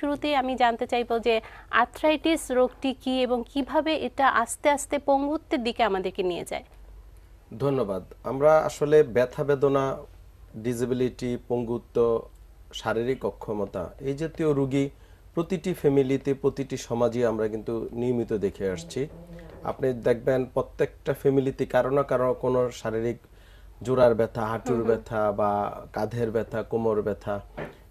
শুরুতেই আমি জানতে চাইব যে আর্থ্রাইটিস রোগটি কি এবং কিভাবে এটা আস্তে আস্তে পঙ্গুত্বের দিকে আমাদেরকে নিয়ে যায় ধন্যবাদ আমরা আসলে ব্যথা বেদনা ডিজেবিলিটি পঙ্গুত্ব শারীরিক অক্ষমতা এই জাতীয় রুগী প্রতিটি ফ্যামিলিতে প্রতিটি সমাজে আমরা কিন্তু নিয়মিত দেখে আসছি আপনি দেখবেন প্রত্যেকটা ফ্যামিলিতে কারো না কারো কোনো শারীরিক জোড়ার ব্যথা হাঁটুর ব্যথা বা কাঁধের ব্যথা কোমর ব্যথা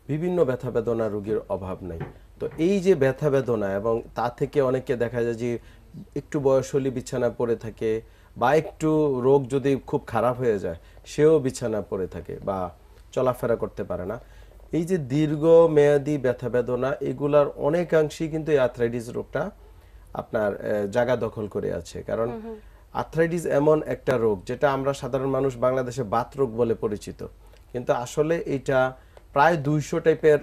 বিভিন্ন ব্যথা বেদনা রোগীর অভাব নাই তো এই যে ব্যথা বেদনা এবং তা থেকে অনেকে দেখা যায় যে একটু বয়স হলে বিছানা পড়ে থাকে বা একটু রোগ যদি খুব খারাপ হয়ে যায় সেও বিছানা পড়ে থাকে বা চলাফেরা করতে পারে না এই যে দীর্ঘ মেয়াদি ব্যথা বেদনা এগুলার অনেকাংশেই কিন্তু এই আর্থ্রাইটিস রোগটা আপনার জায়গা দখল করে আছে কারণ আর্থ্রাইটিস এমন একটা রোগ যেটা আমরা সাধারণ মানুষ বাংলাদেশে বাত রোগ বলে পরিচিত কিন্তু আসলে এটা প্রায় দুইশো টাইপের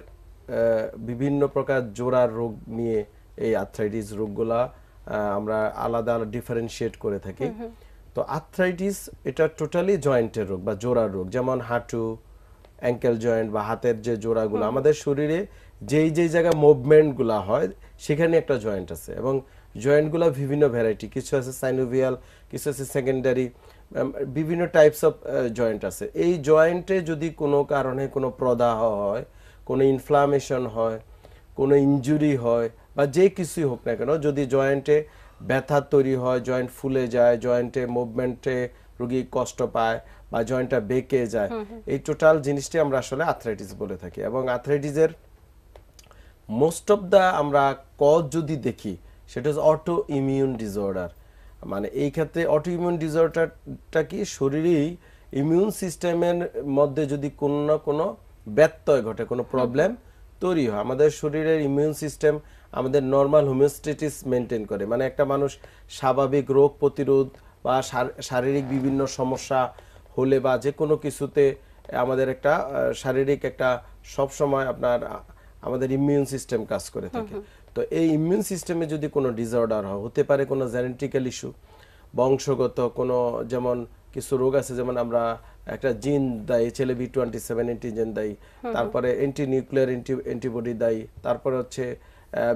বিভিন্ন প্রকার জোড়ার রোগ নিয়ে এই আর্থ্রাইটিস রোগগুলা আমরা আলাদা আলাদা ডিফারেন্সিয়েট করে থাকি তো আর্থ্রাইটিস এটা টোটালি জয়েন্টের রোগ বা জোড়ার রোগ যেমন হাঁটু অ্যাঙ্কেল জয়েন্ট বা হাতের যে জোড়াগুলো আমাদের শরীরে যেই যেই জায়গায় মুভমেন্টগুলো হয় সেখানে একটা জয়েন্ট আছে এবং জয়েন্টগুলো বিভিন্ন ভ্যারাইটি কিছু আছে সাইনোভিয়াল কিছু আছে সেকেন্ডারি বিভিন্ন টাইপস অফ জয়েন্ট আছে এই জয়েন্টে যদি কোনো কারণে কোনো প্রদাহ হয় কোনো ইনফ্লামেশন হয় কোনো ইঞ্জুরি হয় বা যে কিছুই হোক না কেন যদি জয়েন্টে ব্যথা তৈরি হয় জয়েন্ট ফুলে যায় জয়েন্টে মুভমেন্টে রুগী কষ্ট পায় বা জয়েন্টটা বেঁকে যায় এই টোটাল জিনিসটি আমরা আসলে আর্থ্রাইটিস বলে থাকি এবং আর্থ্রাইটিসের মোস্ট অফ দ্য আমরা কজ যদি দেখি সেটা হচ্ছে অটো ইমিউন ডিসঅর্ডার মানে এই ক্ষেত্রে অটোইমিউন ডিসঅর্ডারটা কি শরীরেই ইমিউন সিস্টেমের মধ্যে যদি কোনো না কোনো ব্যত্যয় ঘটে কোনো প্রবলেম তৈরি হয় আমাদের শরীরের ইমিউন সিস্টেম আমাদের নর্মাল হোমিওস্টেটিস মেনটেন করে মানে একটা মানুষ স্বাভাবিক রোগ প্রতিরোধ বা শারীরিক বিভিন্ন সমস্যা হলে বা যে কোনো কিছুতে আমাদের একটা শারীরিক একটা সব সময় আপনার আমাদের ইমিউন সিস্টেম কাজ করে থাকে তো এই ইমিউন সিস্টেমে যদি কোনো ডিসঅর্ডার হয় হতে পারে কোনো জেনেটিক্যাল ইস্যু বংশগত কোনো যেমন কিছু রোগ আছে যেমন আমরা একটা জিন দেয় ছেলে ভি টোয়েন্টি সেভেন জেন দেয় তারপরে অ্যান্টি নিউক্লিয়ার অ্যান্টি অ্যান্টিবডি দেয় তারপরে হচ্ছে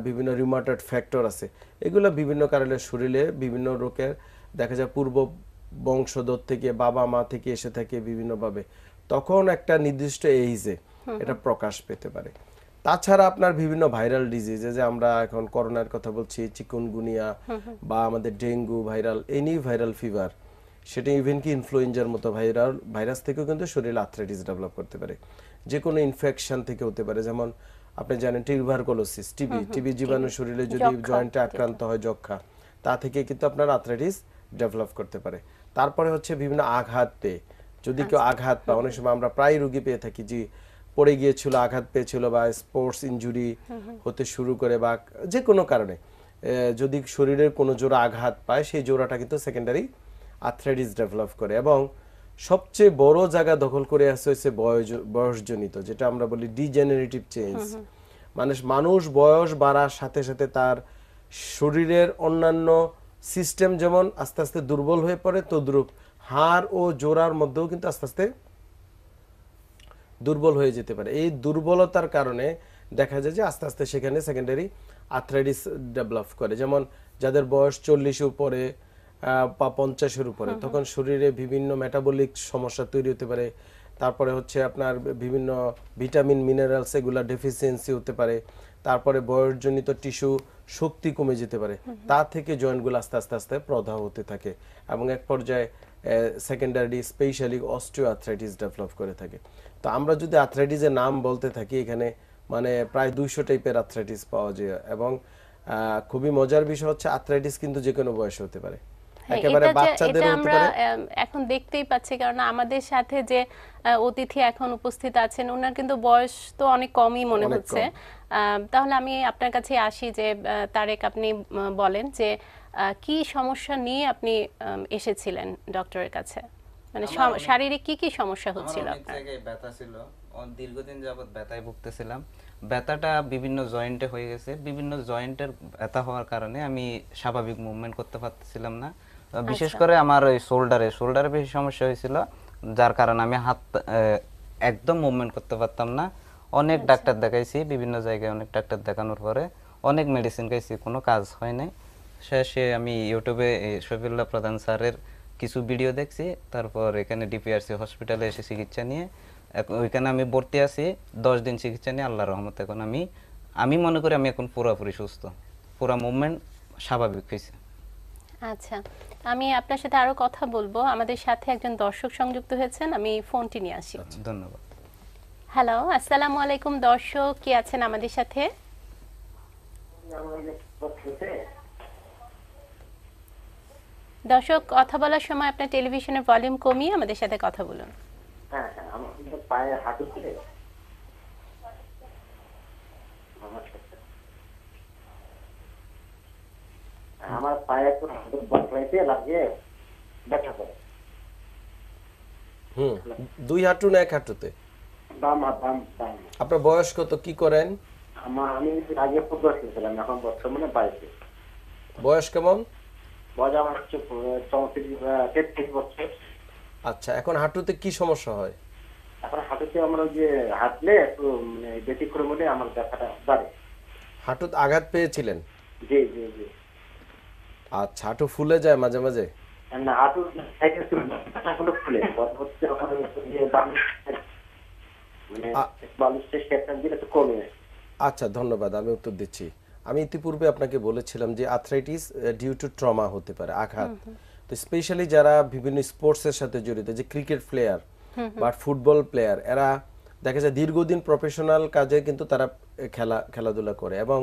বিভিন্ন রিমোটেড ফ্যাক্টর আছে এগুলো বিভিন্ন কারণে শরীরে বিভিন্ন রোগের দেখা যায় পূর্ব বংশধর থেকে বাবা মা থেকে এসে থাকে বিভিন্নভাবে তখন একটা নির্দিষ্ট এইজে এটা প্রকাশ পেতে পারে তাছাড়া আপনার বিভিন্ন ভাইরাল ডিজিজে যে আমরা এখন করোনার কথা বলছি চিকুনগুনিয়া বা আমাদের dengue viral any viral fever সেটা ইভেন কি ইনফ্লুয়েঞ্জার মতো ভাইরাল ভাইরাস থেকেও কিন্তু শরীরে আর্থ্রাইটিস ডেভেলপ করতে পারে যে কোনো ইনফেকশন থেকে হতে পারে যেমন আপনি জানেন টিউবারকোলোসিস টিবি টিবি জীবাণু শরীরে যদি জয়েন্টে আক্রান্ত হয় যক্ষা তা থেকে কিন্তু আপনার আর্থ্রাইটিস ডেভেলপ করতে পারে তারপরে হচ্ছে বিভিন্ন আঘাত পেয়ে যদি কেউ আচ্ছা। আঘাত পায় অনেক সময় আমরা প্রায় রুগী পেয়ে থাকি যে পড়ে গিয়েছিল আঘাত পেয়েছিল বা স্পোর্টস ইঞ্জুরি হতে শুরু করে বা যে কোনো কারণে যদি শরীরের কোনো জোড়া আঘাত পায় সেই জোড়াটা কিন্তু সেকেন্ডারি আর্থ্রাইটিস ডেভেলপ করে এবং সবচেয়ে বড় জায়গা দখল করে আসে হচ্ছে বয়সজনিত যেটা আমরা বলি ডিজেনারেটিভ চেঞ্জ মানে মানুষ বয়স বাড়ার সাথে সাথে তার শরীরের অন্যান্য সিস্টেম যেমন আস্তে আস্তে দুর্বল হয়ে পড়ে তদ্রুপ হাড় ও জোড়ার মধ্যেও কিন্তু আস্তে আস্তে দুর্বল হয়ে যেতে পারে এই দুর্বলতার কারণে দেখা যায় যে আস্তে আস্তে সেখানে সেকেন্ডারি আর্থ্রাইটিস ডেভেলপ করে যেমন যাদের বয়স চল্লিশ উপরে বা পঞ্চাশের উপরে তখন শরীরে বিভিন্ন মেটাবলিক সমস্যা তৈরি হতে পারে তারপরে হচ্ছে আপনার বিভিন্ন ভিটামিন মিনারেলস এগুলো ডেফিসিয়েন্সি হতে পারে তারপরে বয়সজনিত টিস্যু শক্তি কমে যেতে পারে তা থেকে জয়েন্টগুলো আস্তে আস্তে আস্তে প্রধা হতে থাকে এবং এক পর্যায়ে সেকেন্ডারি স্পেশালি অস্টিওআর্থ্রাইটিস ডেভেলপ করে থাকে তো আমরা যদি আর্থ্রাইটিসের নাম বলতে থাকি এখানে মানে প্রায় দুইশো টাইপের আর্থ্রাইটিস পাওয়া যায় এবং খুবই মজার বিষয় হচ্ছে আর্থ্রাইটিস কিন্তু যে কোনো বয়সে হতে পারে হ্যাঁ, এখন দেখতেই পাচ্ছি কারণ আমাদের সাথে যে অতিথি এখন উপস্থিত আছেন ওনার কিন্তু বয়স তো অনেক কমই মনে হচ্ছে তাহলে আমি আপনার কাছে আসি যে তারেক আপনি বলেন যে কি সমস্যা নিয়ে আপনি এসেছিলেন ডক্টরের কাছে মানে শারীরিক কি কি সমস্যা হচ্ছিল আপনার ব্যথা ছিল দীর্ঘদিন যাবত ব্যথায় ভুগতেছিলাম ব্যথাটা বিভিন্ন জয়েন্টে হয়ে গেছে বিভিন্ন জয়েন্টের ব্যথা হওয়ার কারণে আমি স্বাভাবিক মুভমেন্ট করতে পারতেছিলাম না বিশেষ আচ্ছা। করে আমার ওই শোল্ডারে শোল্ডারে বেশি সমস্যা হয়েছিল যার কারণে আমি হাত একদম মুভমেন্ট করতে পারতাম না অনেক আচ্ছা। ডাক্তার দেখাইছি বিভিন্ন জায়গায় অনেক ডাক্তার দেখানোর পরে অনেক মেডিসিন খাইছি কোনো কাজ হয় নাই শেষে আমি ইউটিউবে শফিউল্লাহ প্রধান স্যারের কিছু ভিডিও দেখছি তারপর এখানে ডিপিআরসি হসপিটালে এসে চিকিৎসা নিয়ে ওইখানে আমি ভর্তি আছি দশ দিন চিকিৎসা নিয়ে আল্লাহ রহমত এখন আমি আমি মনে করি আমি এখন পুরোপুরি সুস্থ পুরা মুভমেন্ট স্বাভাবিক হয়েছে আচ্ছা আমি আপনার সাথে আরো কথা বলবো আমাদের সাথে একজন দর্শক সংযুক্ত হয়েছেন আমি ফোনটি নিয়ে আসি আচ্ছা, ধন্যবাদ হ্যালো আসসালামু আলাইকুম দর্শক কি আছেন আমাদের সাথে দর্শক কথা বলার সময় আপনার টেলিভিশনের ভলিউম কমিয়ে আমাদের সাথে কথা বলুন হ্যাঁ হ্যাঁ আমার পায়ে হাঁটুতে আমার পায়ে একটু বটলাইতে লাগে ব্যথা করে হুম দুই হাঁটু না এক হাঁটুতে বাম বাম বাম আপনার বয়স কত কি করেন আমার আমি আগে ফুটবল খেলছিলাম এখন বর্তমানে বাইশে বয়স কেমন বয়স হচ্ছে চৌত্রিশ বছর আচ্ছা এখন হাঁটুতে কি সমস্যা হয় এখন হাঁটুতে আমরা যে হাঁটলে একটু মানে ব্যতিক্রম হলে আমার ব্যথাটা বাড়ে হাঁটুতে আঘাত পেয়েছিলেন জি জি জি আচ্ছা হাঁটু ফুলে যায় মাঝে মাঝে না হাঁটু সাইডে ফুলে পরবর্তী ইয়ে, মানে বালিশের দিলে একটু কমে আচ্ছা ধন্যবাদ আমি উত্তর দিচ্ছি আমি ইতিপূর্বে আপনাকে বলেছিলাম যে আর্থ্রাইটিস ডিউ টু ট্রমা হতে পারে আঘাত তো স্পেশালি যারা বিভিন্ন স্পোর্টসের সাথে জড়িত যে ক্রিকেট প্লেয়ার বা ফুটবল প্লেয়ার এরা দেখা যায় দীর্ঘদিন প্রফেশনাল কাজে কিন্তু তারা খেলা খেলাধুলা করে এবং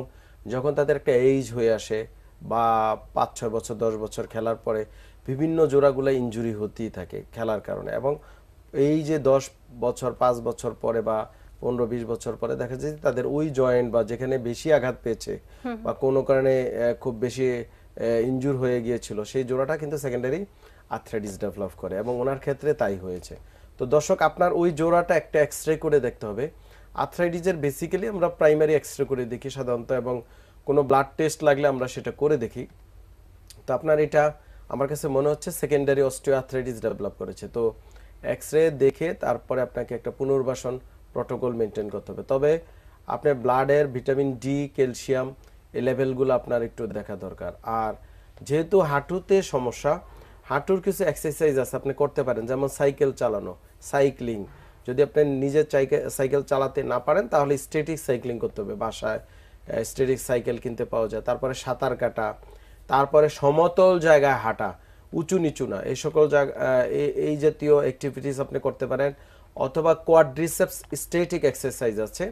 যখন তাদের একটা এইজ হয়ে আসে বা পাঁচ ছয় বছর দশ বছর খেলার পরে বিভিন্ন জোড়াগুলো ইঞ্জুরি হতেই থাকে খেলার কারণে এবং এই যে দশ বছর পাঁচ বছর পরে বা পনেরো বিশ বছর পরে দেখা যায় তাদের ওই জয়েন্ট বা যেখানে বেশি আঘাত পেয়েছে বা কোনো কারণে খুব বেশি ইঞ্জুর হয়ে গিয়েছিল সেই জোড়াটা কিন্তু সেকেন্ডারি আর্থ্রাইটিস ডেভেলপ করে এবং ওনার ক্ষেত্রে তাই হয়েছে তো দর্শক আপনার ওই জোড়াটা একটা এক্স করে দেখতে হবে আর্থ্রাইটিসের বেসিক্যালি আমরা প্রাইমারি এক্স করে দেখি সাধারণত এবং কোনো ব্লাড টেস্ট লাগলে আমরা সেটা করে দেখি তো আপনার এটা আমার কাছে মনে হচ্ছে সেকেন্ডারি অস্টিও আর্থ্রাইটিস ডেভেলপ করেছে তো এক্স দেখে তারপরে আপনাকে একটা পুনর্বাসন প্রোটোকল মেনটেন করতে হবে তবে আপনার ব্লাডের ভিটামিন ডি ক্যালসিয়াম এই লেভেলগুলো আপনার একটু দেখা দরকার আর যেহেতু হাঁটুতে সমস্যা হাঁটুর কিছু এক্সারসাইজ আছে আপনি করতে পারেন যেমন সাইকেল চালানো সাইক্লিং যদি আপনি নিজের সাইকেল চালাতে না পারেন তাহলে স্টেটিক সাইক্লিং করতে হবে বাসায় স্টেটিক সাইকেল কিনতে পাওয়া যায় তারপরে সাঁতার কাটা তারপরে সমতল জায়গায় হাঁটা উঁচু নিচু না এই সকল জায়গা এই জাতীয় অ্যাক্টিভিটিস আপনি করতে পারেন অথবা কোয়াড্রিসেপস স্টেটিক এক্সারসাইজ আছে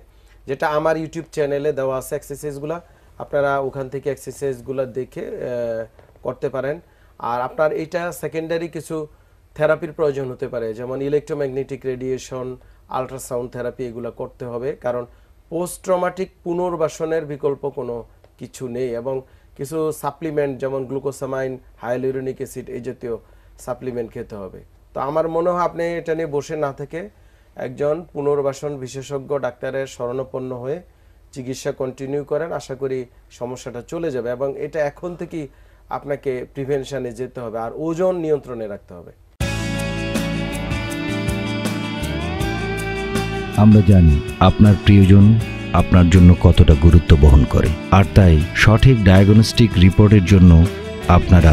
যেটা আমার ইউটিউব চ্যানেলে দেওয়া আছে এক্সারসাইজগুলো আপনারা ওখান থেকে এক্সারসাইজগুলো দেখে করতে পারেন আর আপনার এটা সেকেন্ডারি কিছু থেরাপির প্রয়োজন হতে পারে যেমন ইলেকট্রোম্যাগনেটিক রেডিয়েশন আলট্রাসাউন্ড থেরাপি এগুলো করতে হবে কারণ পোস্ট ট্রমাটিক পুনর্বাসনের বিকল্প কোনো কিছু নেই এবং কিছু সাপ্লিমেন্ট যেমন গ্লুকোসামাইন হায়ালুরোনিক অ্যাসিড এই জাতীয় সাপ্লিমেন্ট খেতে হবে তো আমার মনে হয় আপনি এটা নিয়ে বসে না থেকে একজন পুনর্বাসন বিশেষজ্ঞ ডাক্তারের শরণাপন্ন হয়ে চিকিৎসা কন্টিনিউ করেন আশা করি সমস্যাটা চলে যাবে এবং এটা এখন থেকেই আপনাকে প্রিভেনশানে যেতে হবে আর ওজন নিয়ন্ত্রণে রাখতে হবে আমরা জানি আপনার প্রিয়জন আপনার জন্য কতটা গুরুত্ব বহন করে আর তাই সঠিক ডায়াগনস্টিক রিপোর্টের জন্য আপনারা